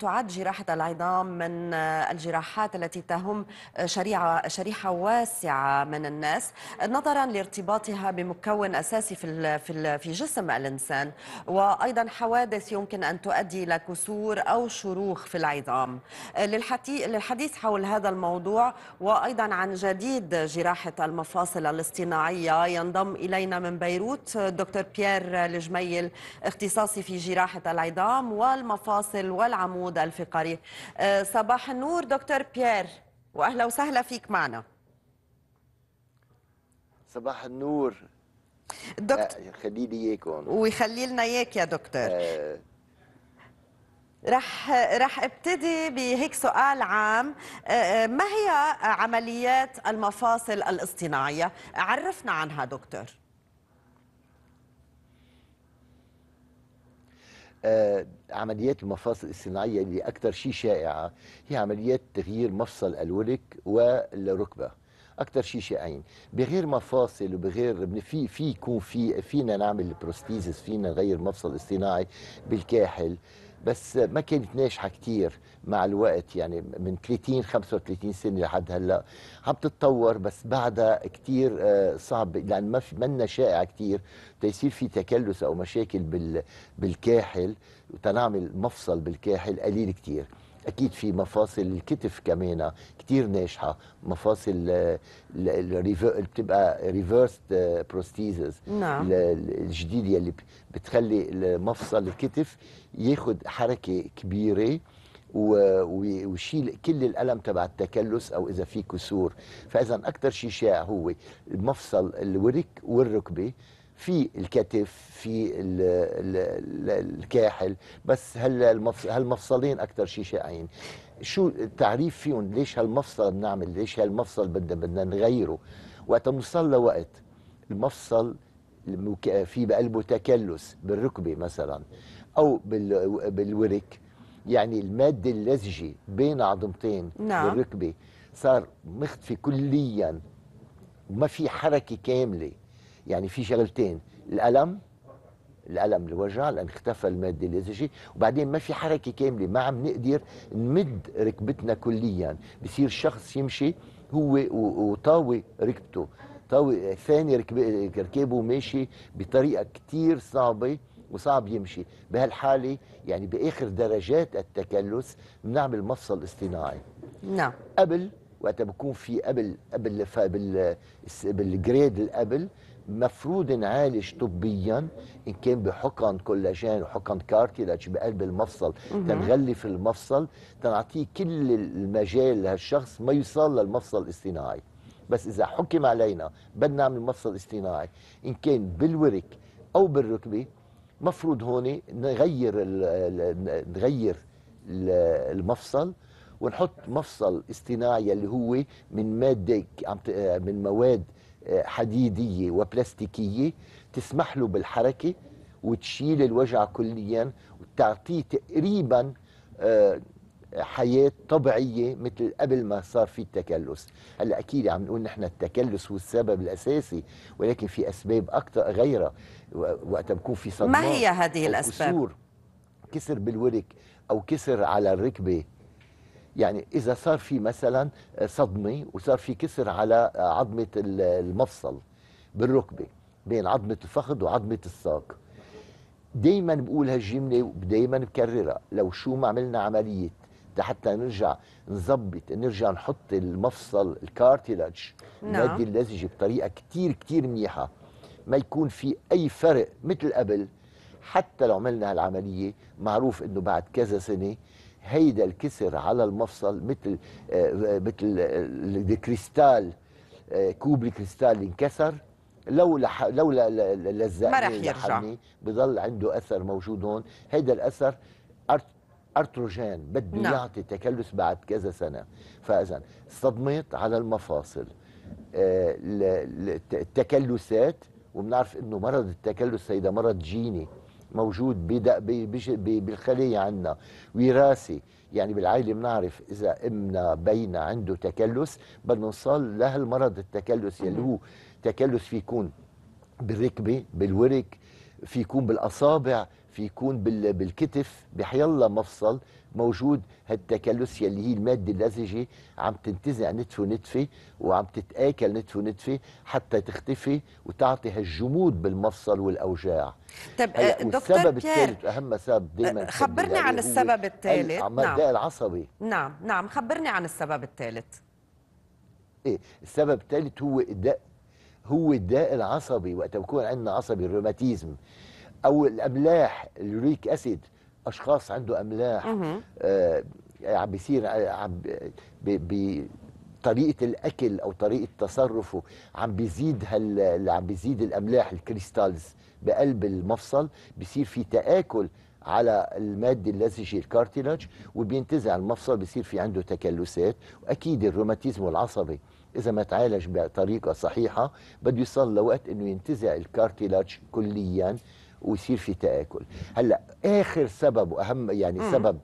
تعد جراحة العظام من الجراحات التي تهم شريعة شريحة واسعة من الناس نظرا لارتباطها بمكون أساسي في في في جسم الإنسان وأيضا حوادث يمكن أن تؤدي إلى كسور أو شروخ في العظام للحديث حول هذا الموضوع وأيضا عن جديد جراحة المفاصل الاصطناعية ينضم إلينا من بيروت دكتور بيير الجميل اختصاصي في جراحة العظام والمفاصل والعمود العمود الفقري آه، صباح النور دكتور بيير واهلا وسهلا فيك معنا صباح النور دكتور خلي لي اياكم ويخلي لنا اياك يا دكتور آه. رح رح ابتدي بهيك سؤال عام آه، آه، ما هي عمليات المفاصل الاصطناعيه عرفنا عنها دكتور آه، عمليات المفاصل الصناعيه اللي اكثر شيء شائعه هي عمليات تغيير مفصل الولك والركبه اكثر شيء شائعين بغير مفاصل وبغير في في يكون في فينا نعمل بروستيزس فينا نغير مفصل اصطناعي بالكاحل بس ما كانت ناجحه كثير مع الوقت يعني من 30 35 سنه لحد هلا عم تتطور بس بعدها كثير آه، صعب لان ما في منا شائعه كثير تيصير في تكلس او مشاكل بالكاحل وتنعمل مفصل بالكاحل قليل كثير اكيد في مفاصل الكتف كمان كتير ناجحه مفاصل آه، بتبقى ريفيرس بروستيزز آه، نعم الجديد يلي بتخلي مفصل الكتف ياخذ حركه كبيره ويشيل كل الالم تبع التكلس او اذا في كسور فاذا اكثر شيء شائع هو مفصل الورك والركبه في الكتف في ال ال الـ الكاحل بس هلا هالمفصلين اكثر شيء شائعين شو التعريف فيهم ليش هالمفصل بنعمل ليش هالمفصل بدنا بدنا نغيره وقت بنوصل لوقت المفصل في بقلبه تكلس بالركبه مثلا او بالورك يعني الماده اللزجه بين عظمتين نعم. بالركبه صار مختفي كليا وما في حركه كامله يعني في شغلتين الالم الالم الوجع لان اختفى الماده اللزجه وبعدين ما في حركه كامله ما عم نقدر نمد ركبتنا كليا بصير الشخص يمشي هو وطاوي ركبته طاوي ثاني ركبه ماشي بطريقه كثير صعبه وصعب يمشي بهالحاله يعني باخر درجات التكلس بنعمل مفصل اصطناعي نعم قبل وقتها بكون في قبل قبل بالجريد قبل مفروض نعالج طبيا ان كان بحقن كولاجين وحقن كارتيلاج بقلب المفصل تنغلف المفصل تنعطيه كل المجال لهالشخص ما يوصل للمفصل الاصطناعي بس اذا حكم علينا بدنا نعمل مفصل اصطناعي ان كان بالورك او بالركبه مفروض هون نغير الـ نغير الـ المفصل ونحط مفصل اصطناعي اللي هو من ماده من مواد حديدية وبلاستيكية تسمح له بالحركة وتشيل الوجع كليا وتعطيه تقريبا آه، حياة طبيعية مثل قبل ما صار في التكلس هلا أكيد عم نقول نحن التكلس هو السبب الأساسي ولكن في أسباب أكثر غيرها وقتها بكون في صدمات ما هي هذه الأسباب؟ كسور كسر بالورك أو كسر على الركبة يعني اذا صار في مثلا صدمه وصار في كسر على عظمه المفصل بالركبه بين عظمه الفخذ وعظمه الساق دائما بقول هالجمله ودائما بكررها لو شو ما عملنا عمليه حتى نرجع نظبط نرجع نحط المفصل نعم الماده اللزجه بطريقه كثير كثير منيحه ما يكون في اي فرق مثل قبل حتى لو عملنا هالعمليه معروف انه بعد كذا سنه هيدا الكسر على المفصل مثل آه، مثل الكريستال آه، آه، كوب الكريستال انكسر لولا لولا لزقني ما راح يرجع بضل عنده اثر موجود هون هيدا الاثر ارتروجين بده نعم. يعطي تكلس بعد كذا سنه فاذا صدمت على المفاصل التكلسات وبنعرف انه مرض التكلس هيدا مرض جيني موجود بالخلية عندنا وراثي يعني بالعائلة بنعرف إذا أمنا بينا عنده تكلس بدنا نصل لهالمرض التكلس يلي هو تكلس فيكون بالركبة بالورك فيكون بالأصابع في يكون بالكتف بحيلا مفصل موجود هالتكلس يلي هي الماده اللزجه عم تنتزع نتفه نتفه وعم تتاكل نتفه نتفه حتى تختفي وتعطي هالجمود بالمفصل والاوجاع طيب آه، دكتور آه، السبب الثالث اهم سبب دائما خبرني عن السبب الثالث نعم الداء العصبي نعم نعم خبرني عن السبب الثالث ايه السبب الثالث هو الداء هو الداء العصبي وقت بكون عندنا عصبي الروماتيزم او الاملاح اليوريك اسيد اشخاص عنده املاح آه عم بيصير آه، عم بطريقه الاكل او طريقه تصرفه عم بيزيد هال عم بيزيد الاملاح الكريستالز بقلب المفصل بيصير في تاكل على الماده اللزجه الكارتيلاج وبينتزع المفصل بيصير في عنده تكلسات واكيد الروماتيزم العصبي اذا ما تعالج بطريقه صحيحه بده يصل لوقت انه ينتزع الكارتيلاج كليا ويصير في تآكل هلا آخر سبب وأهم يعني مم. سبب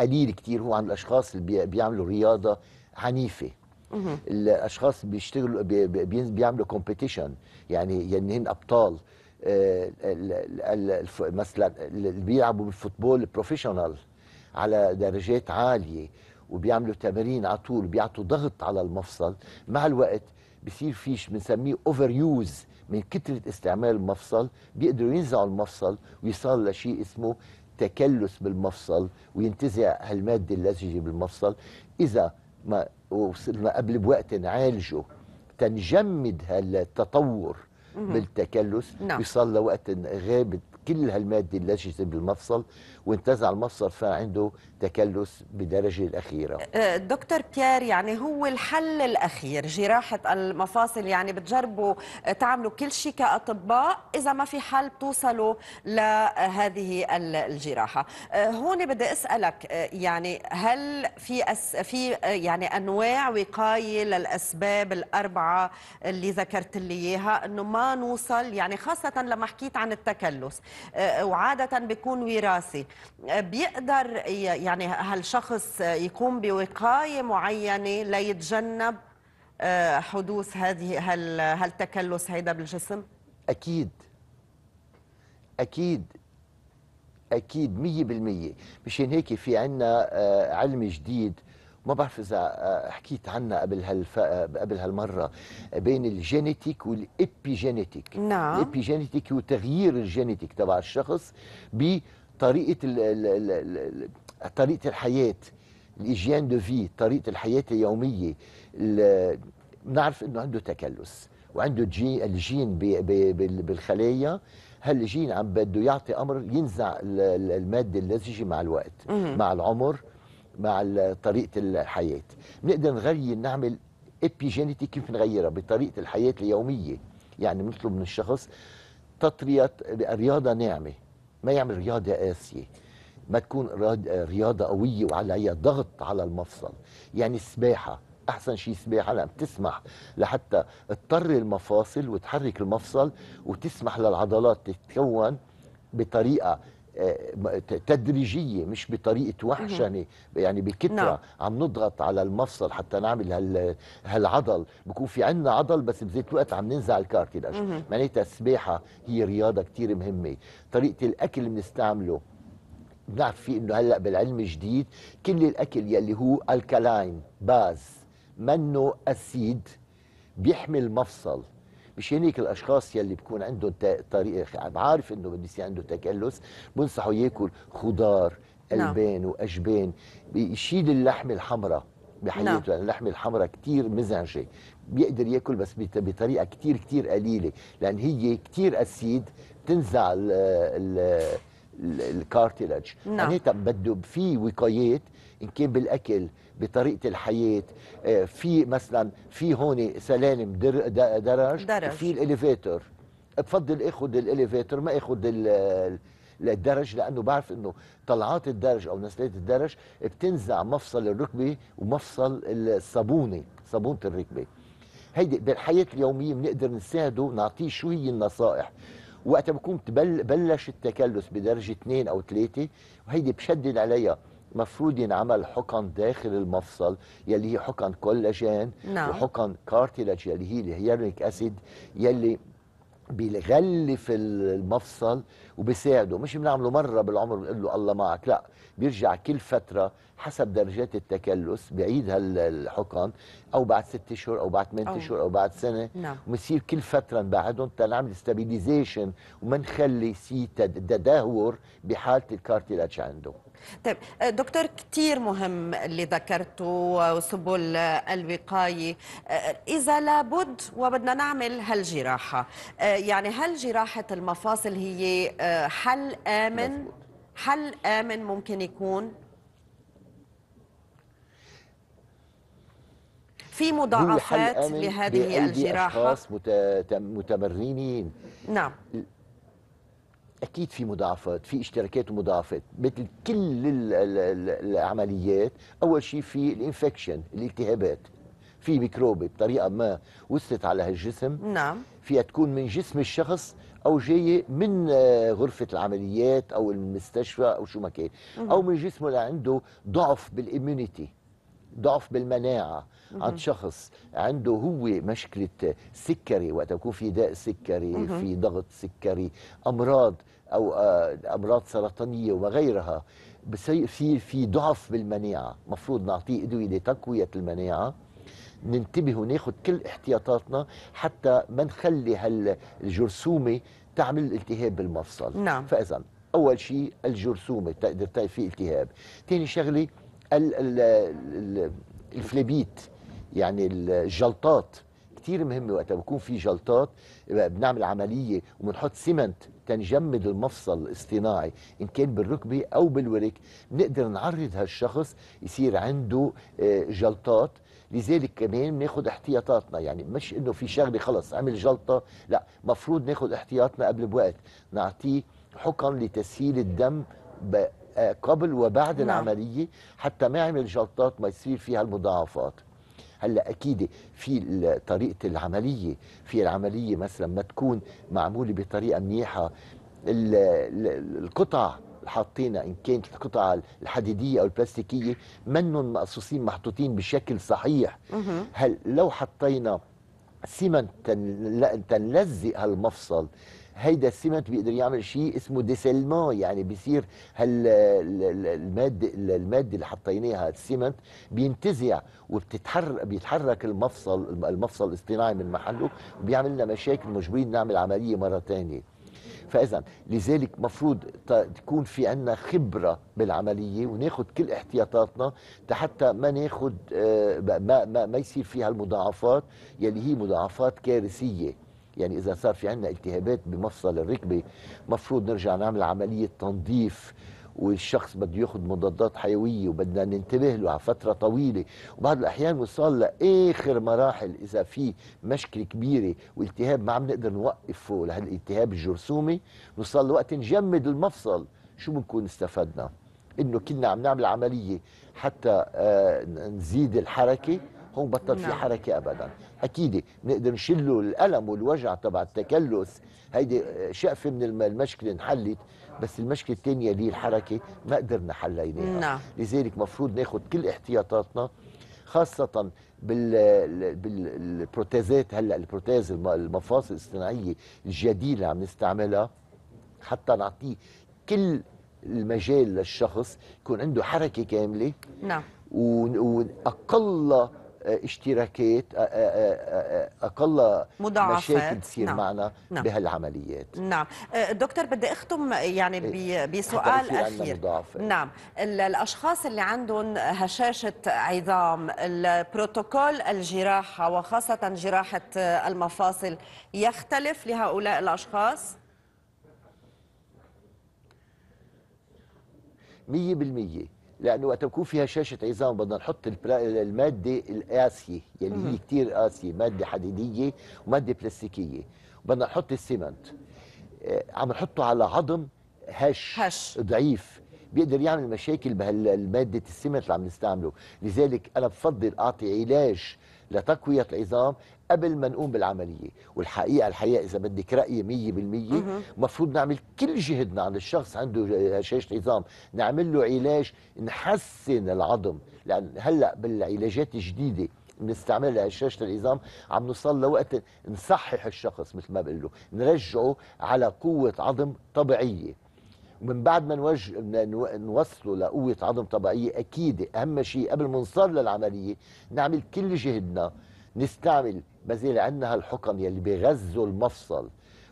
قليل كتير هو عند الأشخاص اللي بيعملوا رياضة عنيفة مم. الأشخاص بيشتغلوا بي بيعملوا كومبيتيشن يعني يعني هن أبطال آه، مثلا اللي بيلعبوا بالفوتبول بروفيشنال على درجات عاليه وبيعملوا تمارين على طول بيعطوا ضغط على المفصل مع الوقت بصير فيش بنسميه اوفر يوز من كترة استعمال المفصل بيقدروا ينزعوا المفصل ويصار لشيء اسمه تكلس بالمفصل وينتزع هالمادة اللزجة بالمفصل إذا ما وصلنا قبل بوقت نعالجه تنجمد هالتطور بالتكلس نعم. يصل لوقت غابت كل هالمادة اللجسة بالمفصل وانتزع المفصل فعنده تكلس بالدرجة الأخيرة أه، دكتور بيير يعني هو الحل الأخير جراحة المفاصل يعني بتجربوا تعملوا كل شيء كأطباء إذا ما في حل بتوصلوا لهذه الجراحة أه، هون بدي أسألك أه، يعني هل في أس في يعني أنواع وقاية للأسباب الأربعة اللي ذكرت لي إياها إنه ما نوصل يعني خاصة لما حكيت عن التكلس آه، وعادة بيكون وراثي آه، بيقدر يعني هالشخص يقوم بوقاية معينة ليتجنب آه، حدوث هذه هالتكلس هيدا بالجسم؟ أكيد أكيد أكيد مية بالمية مشان هيك في عنا علم جديد ما بعرف اذا آه، حكيت عنها قبل هالف... آه، قبل هالمره بين الجينيتيك والابيجينيتيك نعم الابيجينيتيك هو تغيير الجينيتيك تبع الشخص بطريقه الـ الـ الـ طريقه الحياه الايجيان دو في طريقه الحياه اليوميه بنعرف انه عنده تكلس وعنده جي الجين ب... ب... بالخلايا هالجين عم بده يعطي امر ينزع الماده اللزجه مع الوقت مع العمر مع طريقه الحياه بنقدر نغير نعمل ابيجينيتي كيف نغيرها بطريقه الحياه اليوميه يعني بنطلب من الشخص تطريه رياضه ناعمه ما يعمل رياضه قاسيه ما تكون رياضه قويه وعليها ضغط على المفصل يعني السباحه احسن شيء سباحه لان بتسمح لحتى تطري المفاصل وتحرك المفصل وتسمح للعضلات تتكون بطريقه آه، تدريجية مش بطريقة وحشنة يعني بكترة نعم. عم نضغط على المفصل حتى نعمل هال هالعضل بكون في عندنا عضل بس بذات الوقت عم ننزع الكارتلاج معناتها السباحة هي رياضة كتير مهمة طريقة الأكل بنستعمله بنعرف فيه انه هلا بالعلم الجديد كل الاكل يلي هو الكالاين باز منه اسيد بيحمي المفصل مش هنيك الاشخاص يلي بكون عندهم طريقه عارف انه بده يصير عنده تكلس بنصحه ياكل خضار نعم. البان نعم. واجبان يشيل اللحمه الحمراء بحياته نعم. لان يعني اللحمه الحمراء كثير مزعجه بيقدر ياكل بس بطريقه كثير كثير قليله لان هي كثير اسيد تنزع ال ال نعم. يعني بده في وقايات ان كان بالاكل بطريقه الحياه آه، في مثلا في هون سلالم درج, درج. في الاليفيتر بفضل اخذ الاليفيتر ما اخذ الدرج لانه بعرف انه طلعات الدرج او نسلات الدرج بتنزع مفصل الركبه ومفصل الصابونه صابونه الركبه هيدي بالحياه اليوميه بنقدر نساعده ونعطيه شو هي النصائح وقت بكون بلش التكلس بدرجه اثنين او ثلاثه وهيدي بشدد عليها مفروض ينعمل حقن داخل المفصل يلي هي حقن كولاجين نعم. وحقن كارتيلاج يلي هي الهيالونيك اسيد يلي بيغلف المفصل وبيساعده مش بنعمله مرة بالعمر بنقول له الله معك لا بيرجع كل فترة حسب درجات التكلس بعيد هالحقن أو بعد ست أشهر أو بعد ثمان أشهر أو بعد سنة نعم وبصير كل فترة نبعدهم تنعمل ستابيليزيشن وما نخلي سي تدهور بحالة الكارتيلاج عنده طيب آه، دكتور كثير مهم اللي ذكرته آه، سبل آه، الوقاية إذا لابد وبدنا نعمل هالجراحة يعني هل جراحة المفاصل هي حل آمن حل آمن ممكن يكون في مضاعفات لهذه الجراحة أشخاص متمرنين نعم اكيد في مضاعفات في اشتراكات ومضاعفات مثل كل العمليات اول شيء في الانفكشن الالتهابات في ميكروبي بطريقه ما وصلت على هالجسم نعم فيها تكون من جسم الشخص او جايه من آه، غرفه العمليات او المستشفى او شو ما كان او من جسمه لعنده ضعف بالاميونيتي ضعف بالمناعة عند شخص عنده هو مشكلة سكري وقت يكون في داء سكري في ضغط سكري أمراض او آه، امراض سرطانيه وغيرها بصير في في ضعف بالمناعه مفروض نعطيه ادويه لتقويه المناعه ننتبه وناخذ كل احتياطاتنا حتى ما نخلي هالجرثومه تعمل التهاب بالمفصل نعم. فاذا اول شيء الجرثومه تقدر في التهاب ثاني شغله الفليبيت يعني الجلطات كتير مهم وقتها بيكون في جلطات بنعمل عمليه وبنحط سمنت تنجمد المفصل الاصطناعي ان كان بالركبه او بالورك بنقدر نعرض هالشخص يصير عنده آه، جلطات لذلك كمان ناخد احتياطاتنا يعني مش انه في شغله خلص عمل جلطه لا مفروض ناخد احتياطنا قبل بوقت نعطيه حقن لتسهيل الدم آه، قبل وبعد نعم. العمليه حتى ما يعمل جلطات ما يصير فيها المضاعفات هلا اكيد في طريقه العمليه في العمليه مثلا ما تكون معموله بطريقه منيحه القطع حاطينها ان كانت القطع الحديديه او البلاستيكيه منهم مقصوصين محطوطين بشكل صحيح هل لو حطينا سمن تنلزق هالمفصل هيدا السمنت بيقدر يعمل شيء اسمه ديسلمان يعني بيصير هال الماده المادة اللي حطيناها السمنت بينتزع وبتتحرك بيتحرك المفصل المفصل الاصطناعي من محله وبيعمل لنا مشاكل مجبرين نعمل عمليه مره ثانيه فاذا لذلك مفروض تكون في عندنا خبره بالعمليه وناخذ كل احتياطاتنا حتى ما ناخذ آه، ما ما, ما يصير فيها المضاعفات يلي هي مضاعفات كارثيه يعني اذا صار في عندنا التهابات بمفصل الركبه مفروض نرجع نعمل عمليه تنظيف والشخص بده ياخذ مضادات حيويه وبدنا ننتبه له على فتره طويله وبعض الاحيان وصل لاخر مراحل اذا في مشكله كبيره والتهاب ما عم نقدر نوقفه لهالالتهاب الجرثومي نوصل لوقت نجمد المفصل شو بنكون استفدنا انه كنا عم نعمل عمليه حتى آه نزيد الحركه هون بطل في نعم. حركه ابدا اكيد بنقدر نشيل الالم والوجع تبع التكلس هيدي شقفه من المشكله انحلت بس المشكله الثانيه اللي هي الحركه ما قدرنا حليناها نعم. لذلك مفروض ناخذ كل احتياطاتنا خاصة بال بالبروتيزات هلا البروتيز المفاصل الصناعية الجديدة اللي عم نستعملها حتى نعطيه كل المجال للشخص يكون عنده حركة كاملة نعم وأقل اشتراكات اقل مضاعفات مشاكل تصير نعم. معنا نعم. بهالعمليات نعم دكتور بدي اختم يعني إيه، بسؤال اخير نعم الاشخاص اللي عندهم هشاشه عظام البروتوكول الجراحه وخاصه جراحه المفاصل يختلف لهؤلاء الاشخاص 100% لانه وقت بكون فيها شاشه عظام بدنا نحط الماده القاسيه يلي يعني هي كثير قاسيه ماده حديديه وماده بلاستيكيه بدنا نحط السيمنت آه، عم نحطه على عظم هش, هش. ضعيف بيقدر يعمل مشاكل بهالمادة السمنت اللي عم نستعمله لذلك أنا بفضل أعطي علاج لتقوية العظام قبل ما نقوم بالعملية والحقيقة الحقيقة إذا بدك رأيي مية بالمية مفروض نعمل كل جهدنا عند الشخص عنده هشاشة عظام نعمل له علاج نحسن العظم لأن هلأ بالعلاجات الجديدة بنستعملها هشاشه العظام عم نوصل لوقت نصحح الشخص مثل ما بقول له نرجعه على قوه عظم طبيعيه ومن بعد ما نوجه نوصله لقوه عظم طبيعيه اكيد اهم شيء قبل ما نصل للعمليه نعمل كل جهدنا نستعمل ما زال عندنا هالحكم يلي بغذوا المفصل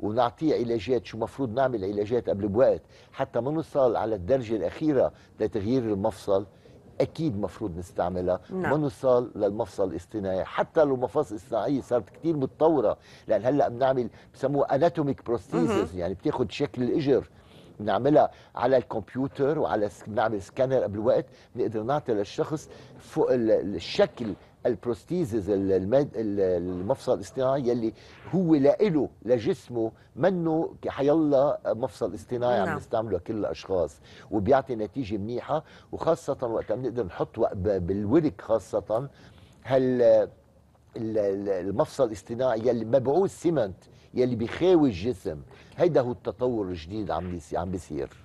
ونعطيه علاجات شو مفروض نعمل علاجات قبل بوقت حتى ما نوصل على الدرجه الاخيره لتغيير المفصل اكيد مفروض نستعملها نعم. ما نوصل للمفصل الاصطناعي حتى لو مفاصل اصطناعيه صارت كثير متطوره لان هلا بنعمل بسموه اناتوميك بروستيزز يعني بتاخذ شكل الاجر بنعملها على الكمبيوتر وعلى بنعمل سكانر قبل وقت بنقدر نعطي للشخص فوق الشكل البروستيزز المفصل الاصطناعي يلي هو لإله لجسمه منه حيلا مفصل اصطناعي نعم. عم نستعمله كل الاشخاص وبيعطي نتيجه منيحه وخاصه وقت بنقدر نحط بالورك خاصه هال المفصل الاصطناعي يلي مبعوث سمنت يلي بيخاوي الجسم هيدا هو التطور الجديد عم عم بيصير